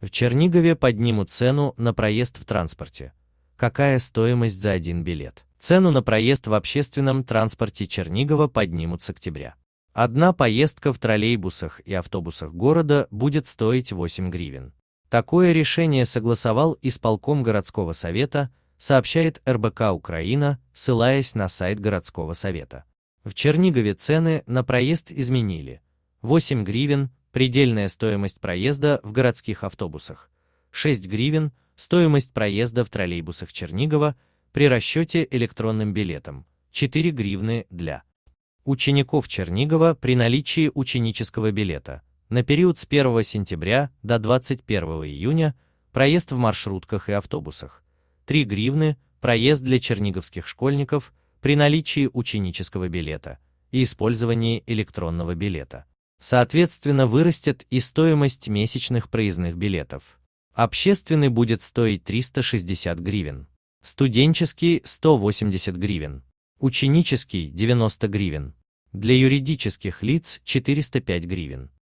В Чернигове поднимут цену на проезд в транспорте. Какая стоимость за один билет? Цену на проезд в общественном транспорте Чернигова поднимут с октября. Одна поездка в троллейбусах и автобусах города будет стоить 8 гривен. Такое решение согласовал исполком городского совета, сообщает РБК Украина, ссылаясь на сайт городского совета. В Чернигове цены на проезд изменили. 8 гривен Предельная стоимость проезда в городских автобусах – 6 гривен, стоимость проезда в троллейбусах Чернигова при расчете электронным билетом – 4 гривны для учеников Чернигова при наличии ученического билета. На период с 1 сентября до 21 июня проезд в маршрутках и автобусах. 3 гривны – проезд для черниговских школьников при наличии ученического билета и использовании электронного билета. Соответственно, вырастет и стоимость месячных проездных билетов. Общественный будет стоить 360 гривен, студенческий – 180 гривен, ученический – 90 гривен, для юридических лиц – 405 гривен.